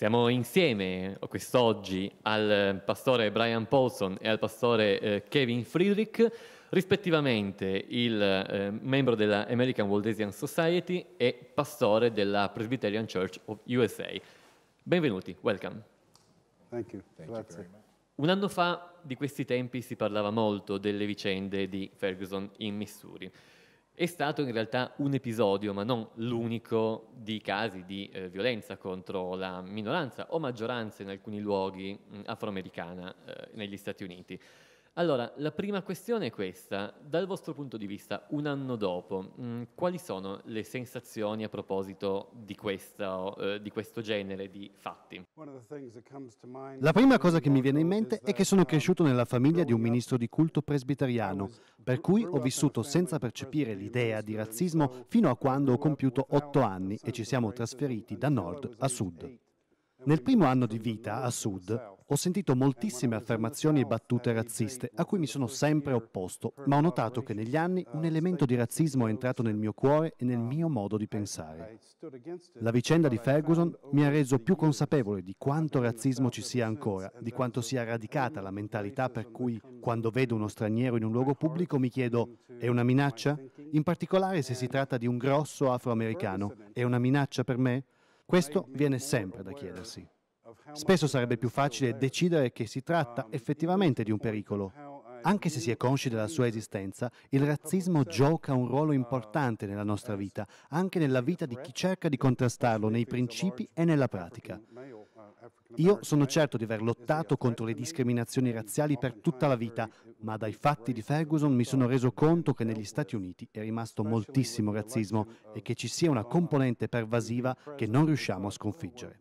Siamo insieme quest'oggi al pastore Brian Paulson e al pastore eh, Kevin Friedrich, rispettivamente il eh, membro della American Waldensian Society e pastore della Presbyterian Church of USA. Benvenuti, welcome. Thank you. Thank Grazie. You Un anno fa di questi tempi si parlava molto delle vicende di Ferguson in Missouri è stato in realtà un episodio, ma non l'unico, di casi di eh, violenza contro la minoranza o maggioranza in alcuni luoghi mh, mm, afroamericana eh, negli Stati Uniti. Allora, la prima questione è questa. Dal vostro punto di vista, un anno dopo, mh, mm, quali sono le sensazioni a proposito di questo, eh, di questo genere di fatti? La prima cosa che mi viene in mente è che sono um, cresciuto nella famiglia di un ministro di culto presbiteriano, per cui ho vissuto senza percepire l'idea di razzismo fino a quando ho compiuto otto anni e ci siamo trasferiti da nord a sud. Nel primo anno di vita a Sud ho sentito moltissime affermazioni e battute razziste a cui mi sono sempre opposto, ma ho notato che negli anni un elemento di razzismo è entrato nel mio cuore e nel mio modo di pensare. La vicenda di Ferguson mi ha reso più consapevole di quanto razzismo ci sia ancora, di quanto sia radicata la mentalità per cui quando vedo uno straniero in un luogo pubblico mi chiedo è una minaccia? In particolare se si tratta di un grosso afroamericano, è una minaccia per me? Questo viene sempre da chiedersi. Spesso sarebbe più facile decidere che si tratta effettivamente di un pericolo. Anche se si è consci della sua esistenza, il razzismo gioca un ruolo importante nella nostra vita, anche nella vita di chi cerca di contrastarlo nei principi e nella pratica. Io sono certo di aver lottato contro le discriminazioni razziali per tutta la vita, ma dai fatti di Ferguson mi sono reso conto che negli Stati Uniti è rimasto moltissimo razzismo e che ci sia una componente pervasiva che non riusciamo a oh, sconfiggere.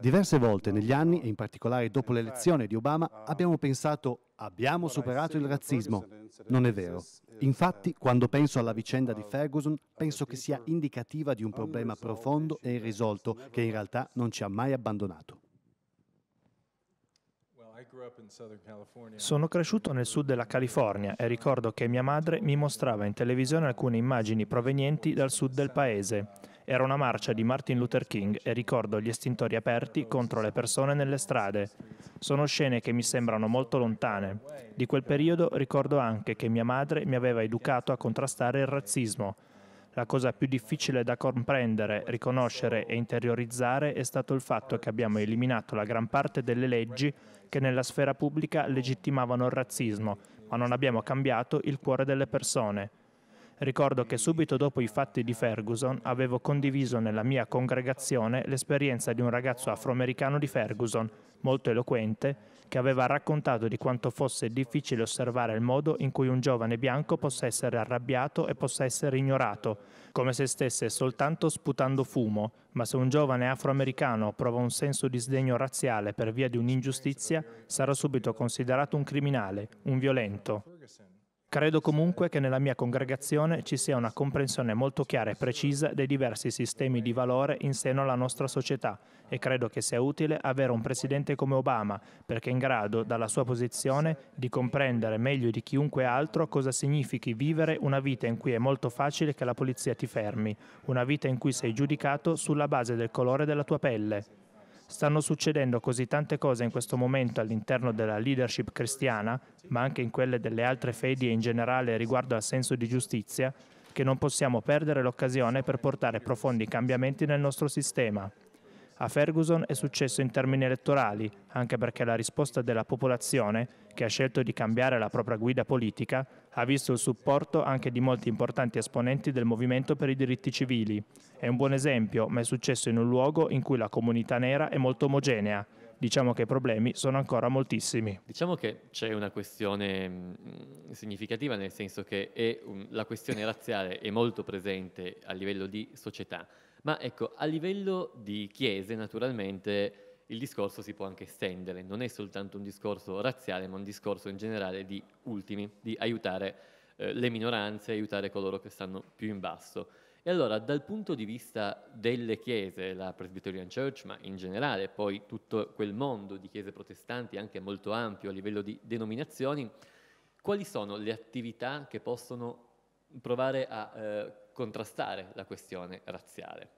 Diverse volte negli anni, e in um, particolare dopo l'elezione di Obama, um, abbiamo pensato abbiamo superato il razzismo. Non è vero. Infatti, quando penso alla vicenda di Ferguson, penso che sia indicativa di un problema profondo e irrisolto che in realtà non ci ha mai abbandonato. Sono cresciuto nel sud della California e ricordo che mia madre mi mostrava in televisione alcune immagini provenienti dal sud del paese. Era una marcia di Martin Luther King e ricordo gli estintori aperti contro le persone nelle strade. Sono scene che mi sembrano molto lontane. Di quel periodo ricordo anche che mia madre mi aveva educato a contrastare il razzismo la cosa più difficile da comprendere, riconoscere e interiorizzare è stato il fatto che abbiamo eliminato la gran parte delle leggi che nella sfera pubblica legittimavano il razzismo, ma non abbiamo cambiato il cuore delle persone. Ricordo che subito dopo i fatti di Ferguson avevo condiviso nella mia congregazione l'esperienza di un ragazzo afroamericano di Ferguson, molto eloquente, che aveva raccontato di quanto fosse difficile osservare il modo in cui un giovane bianco possa essere arrabbiato e possa essere ignorato, come se stesse soltanto sputando fumo, ma se un giovane afroamericano prova un senso di sdegno razziale per via di un'ingiustizia, sarà subito considerato un criminale, un violento. Credo comunque che nella mia congregazione ci sia una comprensione molto chiara e precisa dei diversi sistemi di valore in seno alla nostra società e credo che sia utile avere un presidente come Obama perché è in grado, dalla sua posizione, di comprendere meglio di chiunque altro cosa significhi vivere una vita in cui è molto facile che la polizia ti fermi, una vita in cui sei giudicato sulla base del colore della tua pelle. Stanno succedendo così tante cose in questo momento all'interno della leadership cristiana, ma anche in quelle delle altre fedi e in generale riguardo al senso di giustizia, che non possiamo perdere l'occasione per portare profondi cambiamenti nel nostro sistema. A Ferguson è successo in termini elettorali, anche perché la risposta della popolazione, che ha scelto di cambiare la propria guida politica, ha visto il supporto anche di molti importanti esponenti del movimento per i diritti civili. È un buon esempio, ma è successo in un luogo in cui la comunità nera è molto omogenea. Diciamo che i problemi sono ancora moltissimi. Diciamo che c'è una questione mm, significativa, nel senso che un, mm, la questione razziale è molto presente a livello di società ma ecco, a livello di chiese, naturalmente, il discorso si può anche estendere, non è soltanto un discorso razziale, ma un discorso in generale di ultimi, di aiutare eh, le minoranze, aiutare coloro che stanno più in basso. E allora, dal punto di vista delle chiese, la Presbyterian Church, ma in generale poi tutto quel mondo di chiese protestanti, anche molto ampio a livello di denominazioni, quali sono le attività che possono provare a eh, contrastare la questione razziale.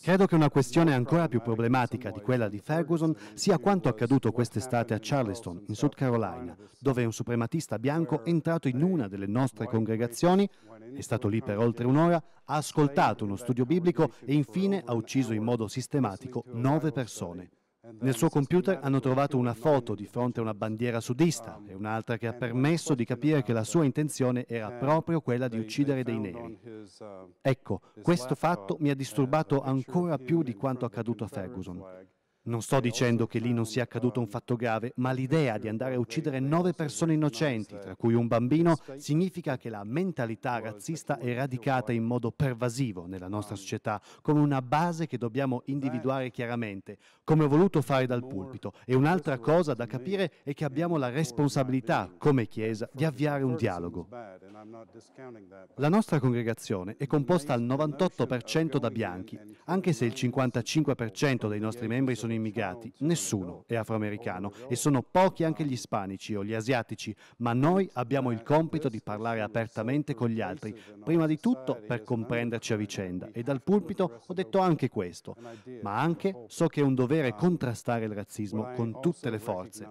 Credo che una questione ancora più problematica di quella di Ferguson sia quanto accaduto quest'estate a Charleston, in South Carolina, dove un suprematista bianco è entrato in una delle nostre congregazioni, è stato lì per oltre un'ora, ha ascoltato uno studio biblico e infine ha ucciso in modo sistematico nove persone. Nel suo computer hanno trovato una foto di fronte a una bandiera sudista e un'altra che ha permesso di capire che la sua intenzione era proprio quella di uccidere dei neri. Ecco, questo fatto mi ha disturbato ancora più di quanto accaduto a Ferguson. Non sto dicendo che lì non sia accaduto un fatto grave, ma l'idea di andare a uccidere nove persone innocenti, tra cui un bambino, significa che la mentalità razzista è radicata in modo pervasivo nella nostra società, come una base che dobbiamo individuare chiaramente, come ho voluto fare dal pulpito. E un'altra cosa da capire è che abbiamo la responsabilità, come Chiesa, di avviare un dialogo. La nostra congregazione è composta al 98% da bianchi, anche se il 55% dei nostri membri sono sono immigrati, nessuno è afroamericano e sono pochi anche gli ispanici o gli asiatici, ma noi abbiamo il compito di parlare apertamente con gli altri, prima di tutto per comprenderci a vicenda e dal pulpito ho detto anche questo, ma anche so che è un dovere contrastare il razzismo con tutte le forze.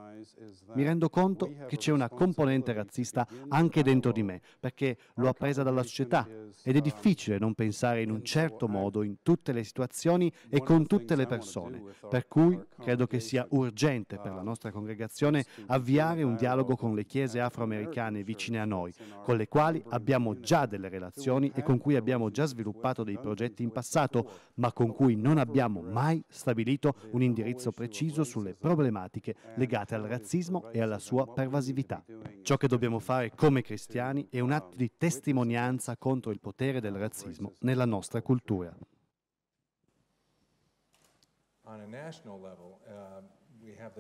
Mi rendo conto che c'è una componente razzista anche dentro di me, perché l'ho appresa dalla società ed è difficile non pensare in un certo modo in tutte le situazioni e con tutte le persone. Per cui credo che sia urgente per la nostra congregazione avviare un dialogo con le chiese afroamericane vicine a noi, con le quali abbiamo già delle relazioni e con cui abbiamo già sviluppato dei progetti in passato, ma con cui non abbiamo mai stabilito un indirizzo preciso sulle problematiche legate al razzismo e alla sua pervasività. Ciò che dobbiamo fare come cristiani è un atto di testimonianza contro il potere del razzismo nella nostra cultura. on a national level. Um,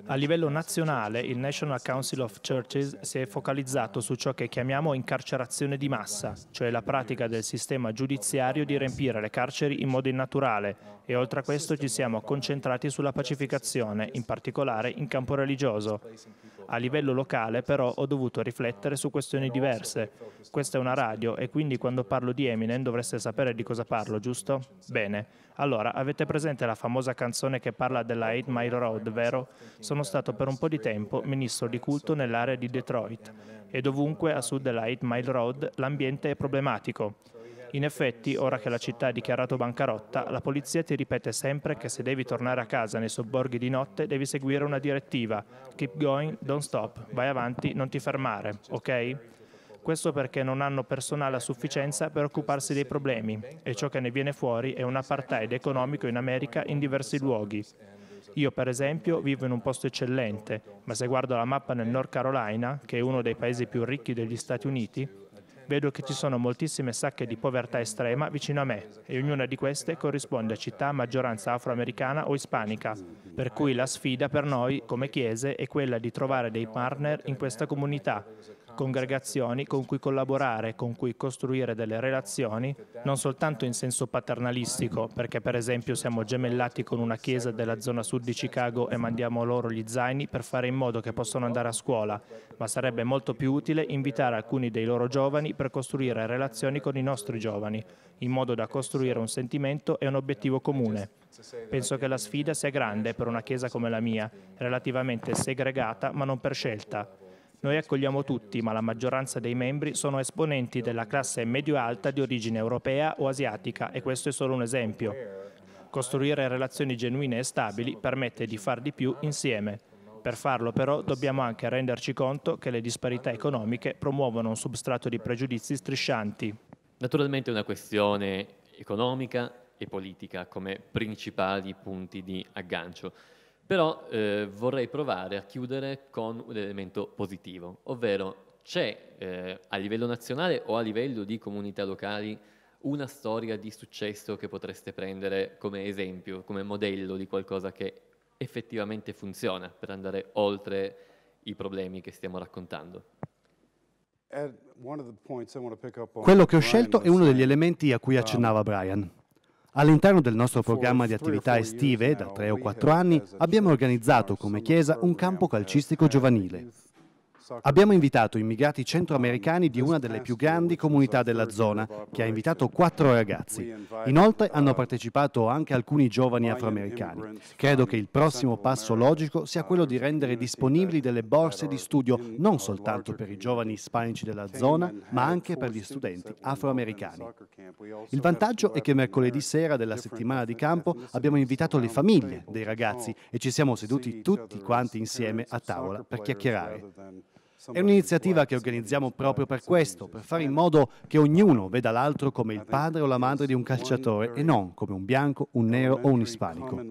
A livello nazionale il National Council of Churches si è focalizzato su ciò che chiamiamo incarcerazione di massa, cioè la pratica del sistema giudiziario di riempire le carceri in modo innaturale e oltre a questo ci siamo concentrati sulla pacificazione, in particolare in campo religioso. A livello locale però ho dovuto riflettere su questioni diverse. Questa è una radio e quindi quando parlo di Eminem dovreste sapere di cosa parlo, giusto? Bene. Allora, avete presente la famosa canzone che parla della 8 Mile Road, vero? Sono stato per un po' di tempo ministro di culto nell'area di Detroit e dovunque a sud della 8 Mile Road l'ambiente è problematico. In effetti, ora che la città ha dichiarato bancarotta, la polizia ti ripete sempre che se devi tornare a casa nei sobborghi di notte devi seguire una direttiva. Keep going, don't stop, vai avanti, non ti fermare, ok? Questo perché non hanno personale a sufficienza per occuparsi dei problemi e ciò che ne viene fuori è un apartheid economico in America in diversi luoghi. Io per esempio vivo in un posto eccellente, ma se guardo la mappa nel North Carolina, che è uno dei paesi più ricchi degli Stati Uniti, vedo che ci sono moltissime sacche di povertà estrema vicino a me e ognuna di queste corrisponde a città a maggioranza afroamericana o ispanica, per cui la sfida per noi come Chiese è quella di trovare dei partner in questa comunità congregazioni con cui collaborare, con cui costruire delle relazioni, non soltanto in senso paternalistico, perché per esempio siamo gemellati con una chiesa della zona sud di Chicago e mandiamo loro gli zaini per fare in modo che possano andare a scuola, ma sarebbe molto più utile invitare alcuni dei loro giovani per costruire relazioni con i nostri giovani, in modo da costruire un sentimento e un obiettivo comune. Penso che la sfida sia grande per una chiesa come la mia, relativamente segregata ma non per scelta. Noi accogliamo tutti, ma la maggioranza dei membri sono esponenti della classe medio-alta di origine europea o asiatica e questo è solo un esempio. Costruire relazioni genuine e stabili permette di far di più insieme. Per farlo però dobbiamo anche renderci conto che le disparità economiche promuovono un substrato di pregiudizi striscianti. Naturalmente è una questione economica e politica come principali punti di aggancio. Però eh, vorrei provare a chiudere con un elemento positivo, ovvero c'è eh, a livello nazionale o a livello di comunità locali una storia di successo che potreste prendere come esempio, come modello di qualcosa che effettivamente funziona per andare oltre i problemi che stiamo raccontando. Quello che ho scelto è uno degli elementi a cui um, accennava Brian. All'interno del nostro programma di attività estive, da tre o quattro anni, abbiamo organizzato come Chiesa un campo calcistico giovanile. Abbiamo invitato immigrati centroamericani di una delle più grandi comunità della zona, che ha invitato quattro ragazzi. Inoltre hanno partecipato anche alcuni giovani afroamericani. Credo che il prossimo passo logico sia quello di rendere disponibili delle borse di studio non soltanto per i giovani ispanici della zona, ma anche per gli studenti afroamericani. Il vantaggio è che mercoledì sera della settimana di campo abbiamo invitato le famiglie dei ragazzi e ci siamo seduti tutti quanti insieme a tavola per chiacchierare. È un'iniziativa che organizziamo proprio per questo, per fare in modo che ognuno veda l'altro come il padre o la madre di un calciatore e non come un bianco, un nero o un ispanico.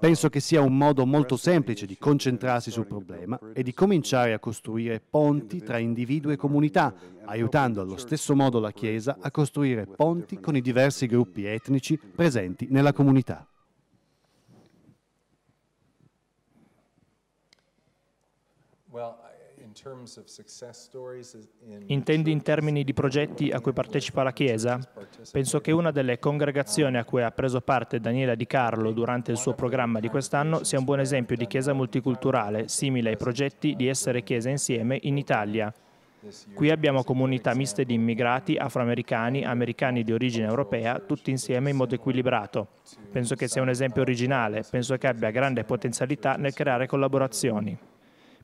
Penso che sia un modo molto semplice di concentrarsi sul problema e di cominciare a costruire ponti tra individui e comunità, aiutando allo stesso modo la Chiesa a costruire ponti con i diversi gruppi etnici presenti nella comunità. Intendi in termini di progetti a cui partecipa la Chiesa? Penso che una delle congregazioni a cui ha preso parte Daniela Di Carlo durante il suo programma di quest'anno sia un buon esempio di Chiesa multiculturale, simile ai progetti di Essere Chiesa Insieme in Italia. Qui abbiamo comunità miste di immigrati, afroamericani, americani di origine europea, tutti insieme in modo equilibrato. Penso che sia un esempio originale, penso che abbia grande potenzialità nel creare collaborazioni.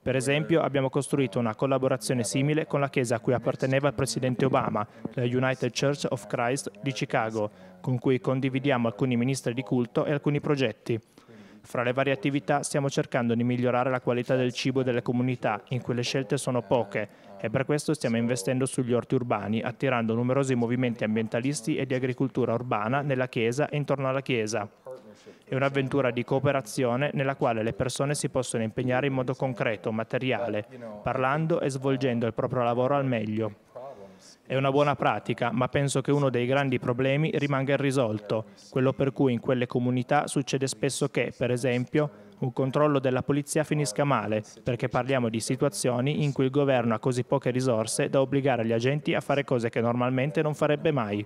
Per esempio abbiamo costruito una collaborazione simile con la chiesa a cui apparteneva il presidente Obama, la United Church of Christ di Chicago, con cui condividiamo alcuni ministri di culto e alcuni progetti. Fra le varie attività stiamo cercando di migliorare la qualità del cibo delle comunità, in cui le scelte sono poche, e per questo stiamo investendo sugli orti urbani, attirando numerosi movimenti ambientalisti e di agricoltura urbana nella chiesa e intorno alla chiesa. È un'avventura di cooperazione nella quale le persone si possono impegnare in modo concreto, materiale, parlando e svolgendo il proprio lavoro al meglio. È una buona pratica, ma penso che uno dei grandi problemi rimanga irrisolto, quello per cui in quelle comunità succede spesso che, per esempio, un controllo della polizia finisca male, perché parliamo di situazioni in cui il governo ha così poche risorse da obbligare gli agenti a fare cose che normalmente non farebbe mai.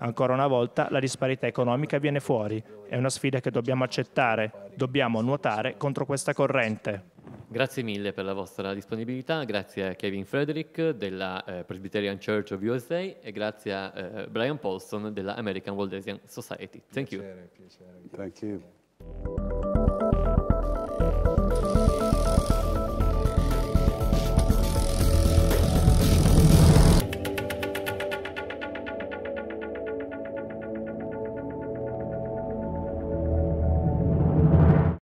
Ancora una volta la disparità economica viene fuori. È una sfida che dobbiamo accettare. Dobbiamo nuotare contro questa corrente. Grazie mille per la vostra disponibilità, grazie a Kevin Frederick della eh, Presbyterian Church of USA e grazie a eh, Brian Paulson della American Waldesian Society. Thank piacere, you. Piacere, piacere. Thank you.